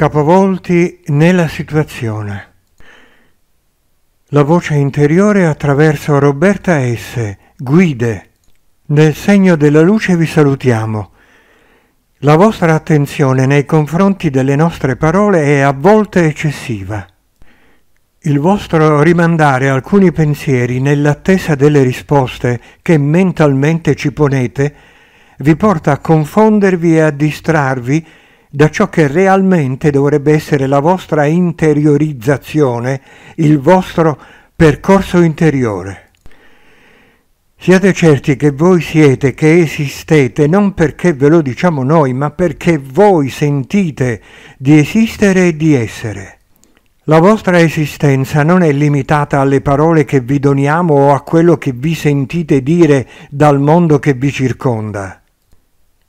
capovolti nella situazione. La voce interiore attraverso Roberta S. Guide. Nel segno della luce vi salutiamo. La vostra attenzione nei confronti delle nostre parole è a volte eccessiva. Il vostro rimandare alcuni pensieri nell'attesa delle risposte che mentalmente ci ponete vi porta a confondervi e a distrarvi da ciò che realmente dovrebbe essere la vostra interiorizzazione, il vostro percorso interiore. Siate certi che voi siete, che esistete, non perché ve lo diciamo noi, ma perché voi sentite di esistere e di essere. La vostra esistenza non è limitata alle parole che vi doniamo o a quello che vi sentite dire dal mondo che vi circonda.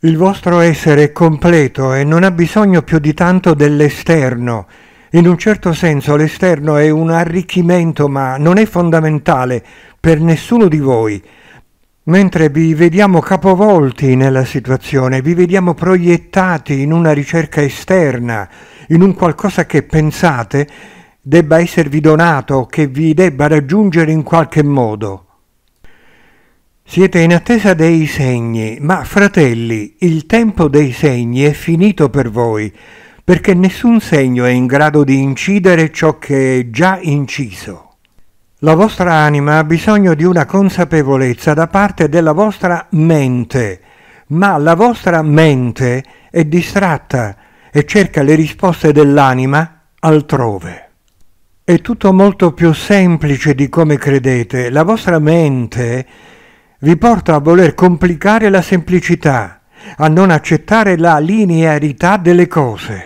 Il vostro essere è completo e non ha bisogno più di tanto dell'esterno. In un certo senso l'esterno è un arricchimento ma non è fondamentale per nessuno di voi. Mentre vi vediamo capovolti nella situazione, vi vediamo proiettati in una ricerca esterna, in un qualcosa che pensate debba esservi donato, che vi debba raggiungere in qualche modo. Siete in attesa dei segni, ma fratelli, il tempo dei segni è finito per voi, perché nessun segno è in grado di incidere ciò che è già inciso. La vostra anima ha bisogno di una consapevolezza da parte della vostra mente, ma la vostra mente è distratta e cerca le risposte dell'anima altrove. È tutto molto più semplice di come credete. La vostra mente vi porta a voler complicare la semplicità, a non accettare la linearità delle cose.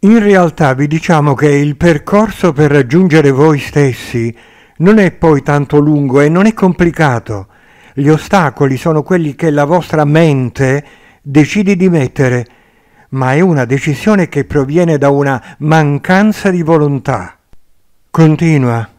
In realtà vi diciamo che il percorso per raggiungere voi stessi non è poi tanto lungo e non è complicato. Gli ostacoli sono quelli che la vostra mente decide di mettere, ma è una decisione che proviene da una mancanza di volontà. Continua.